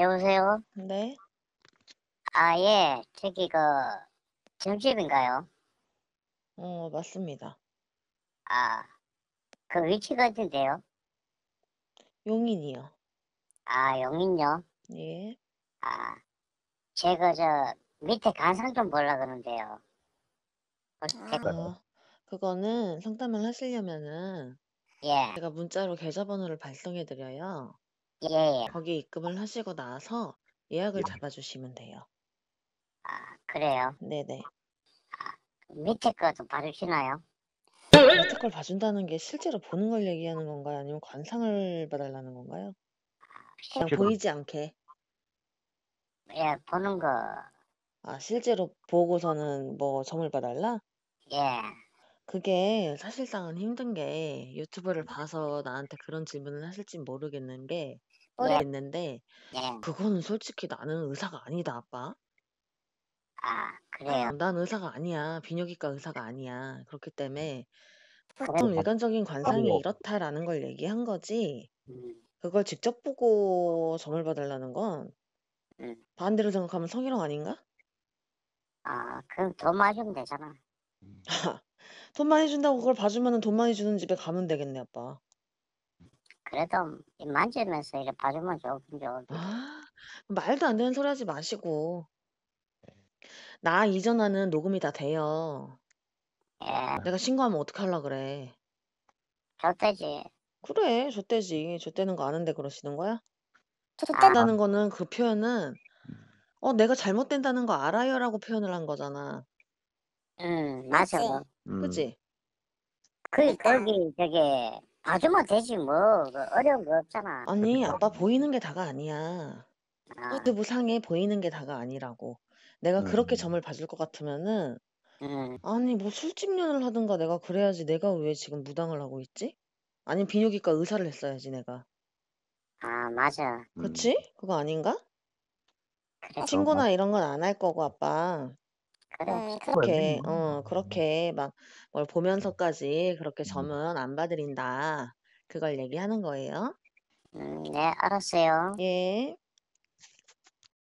여보세요? 네. 아, 예. 저기, 그, 점집인가요? 어, 맞습니다. 아, 그 위치가 어딘데요? 용인이요. 아, 용인요? 예. 아, 제가 저 밑에 간상 좀 보려 그러는데요. 혹시 되- 아, 그거는 상담을 하시려면은 예. 제가 문자로 계좌번호를 발송해 드려요. 예, 예. 거기 입금을 하시고 나서 예약을 예. 잡아주시면 돼요. 아, 그래요. 네네. 아, 밑에 거 좀 봐주시나요? 어택걸 아, 봐준다는 게 실제로 보는 걸 얘기하는 건가요? 아니면 관상을 봐달라는 건가요? 그냥 보이지 않게. 예, 보는 거, 아, 실제로 보고서는 뭐 점을 봐달라? 예. 그게 사실상은 힘든 게 유튜브를 음. 봐서 나한테 그런 질문을 하실지 모르겠는 게 네. 모르겠는데 네. 그건 솔직히 나는 의사가 아니다, 아빠. 아, 그래요. 어, 난 의사가 아니야. 비뇨기과 의사가 아니야. 그렇기 때문에 보통 일관적인 관상이 이렇다라는 걸 얘기한 거지. 음. 그걸 직접 보고 점을 받으려는 건 음. 반대로 생각하면 성희롱 아닌가? 아, 그럼 더 마시면 되잖아. 아, 돈 많이 준다고 그걸 봐주면은 돈 많이 주는 집에 가면 되겠네, 아빠. 그래도 만지면서 이렇게 봐주면 좋긴 좋은데. 아, 말도 안 되는 소리 하지 마시고. 나 이전하는 녹음이 다 돼요. 예, 내가 신고하면 어떡하려 그래. 좋대지. 그래, 좆대지. 좆대는 거 아는데 그러시는 거야? 아, 좆된다는 거는 그 표현은 어, 내가 잘못된다는 거 알아요라고 표현을 한 거잖아. 음, 맞아. 그치? 음. 그치? 그러니까 뭐 그 거기 저기 봐주면 되지 뭐그 어려운 거 없잖아. 아니, 아빠 보이는 게 다가 아니야. 아, 그 무상해 보이는 게 다가 아니라고. 내가 그렇게 음. 점을 봐줄 것 같으면은 음, 아니 뭐 술집 년을 하든가 내가 그래야지 내가 왜 지금 무당을 하고 있지? 아니 비뇨기과 의사를 했어야지 내가. 아 맞아. 그치? 음. 그거 아닌가? 그래. 친구나 이런 건 안 할 거고 아빠. 네, 그렇게 그렇게 어 그렇게 막 뭘 보면서까지 그렇게 점은 음. 안 봐드린다. 그걸 얘기하는 거예요. 음네 알았어요. 예.